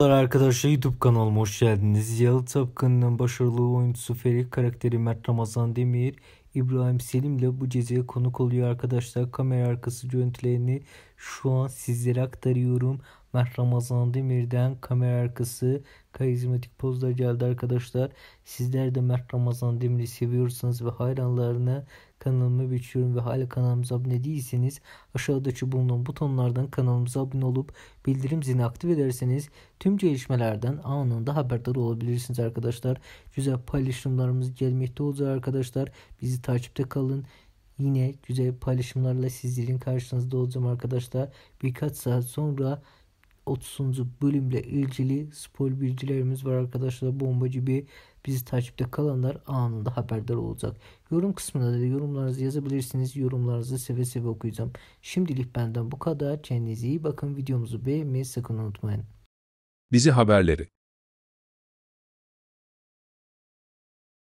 Merhabalar arkadaşlar YouTube kanalıma hoş geldiniz. Yalı Tapkan'ın başarılı oyuncusu Ferik karakteri Mert Ramazan Demir, İbrahim Selim ile bu cezaya konuk oluyor arkadaşlar. Kamera arkası görüntülerini şu an sizlere aktarıyorum. Mert Ramazan Demir'den kamera arkası karizmatik pozlar geldi arkadaşlar. Sizler de Mert Ramazan Demir'i seviyorsanız ve hayranlarını kanalıma geçiyorum ve hala kanalımıza abone değilseniz aşağıdaki bulunan butonlardan kanalımıza abone olup bildirim zilini aktif ederseniz tüm gelişmelerden anında haberdar olabilirsiniz arkadaşlar. Güzel paylaşımlarımız gelmekte olacak arkadaşlar. Bizi takipte kalın. Yine güzel paylaşımlarla sizlerin karşınızda olacağım arkadaşlar. Birkaç saat sonra 30. bölümle ilgili spoil bilgilerimiz var arkadaşlar. bombacı bir bizi takipte kalanlar anında haberdar olacak. Yorum kısmına da yorumlarınızı yazabilirsiniz. Yorumlarınızı seve seve okuyacağım. Şimdilik benden bu kadar. Kendinize iyi bakın. Videomuzu beğenmeyi sakın unutmayın. Bizi haberleri